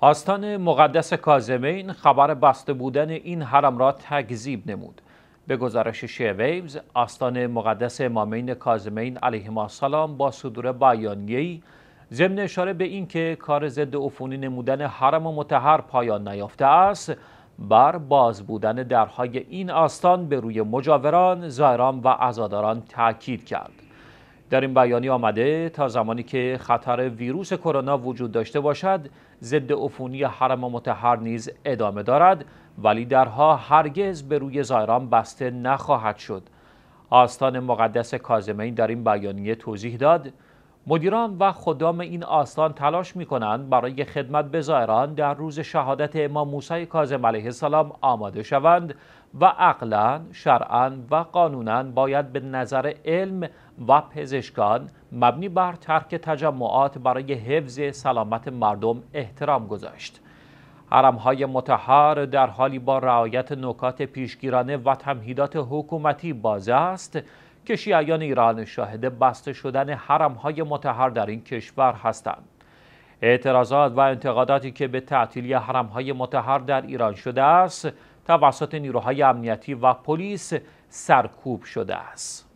آستان مقدس کازمین خبر بسته بودن این حرم را تکذیب نمود. به گزارش شیویوز، آستان مقدس امامین کازمین ما السلام با صدور بیانیه‌ای ضمن اشاره به اینکه کار ضد عفونی نمودن حرم و متحر پایان نیافته است، بر باز بودن درهای این آستان به روی مجاوران، زائران و عزاداران تاکید کرد. در این بیانیه آمده تا زمانی که خطر ویروس کرونا وجود داشته باشد ضد عفونی حرم متحر نیز ادامه دارد ولی درها هرگز به روی زایران بسته نخواهد شد آستان مقدس کازمین در این بیانیه توضیح داد مدیران و خدام این آستان تلاش می کنند برای خدمت به زائران در روز شهادت امام موسی کاظم علیه السلام آماده شوند و عقلا، شرعا و قانونا باید به نظر علم و پزشکان مبنی بر ترک تجمعات برای حفظ سلامت مردم احترام گذاشت. حرمهای متحر در حالی با رعایت نکات پیشگیرانه و تمهیدات حکومتی باز است، که شیعیان ایران شاهد بسته شدن حرم های متحر در این کشور هستند. اعتراضات و انتقاداتی که به تعطیلی حرم های متحر در ایران شده است توسط نیروهای امنیتی و پلیس سرکوب شده است.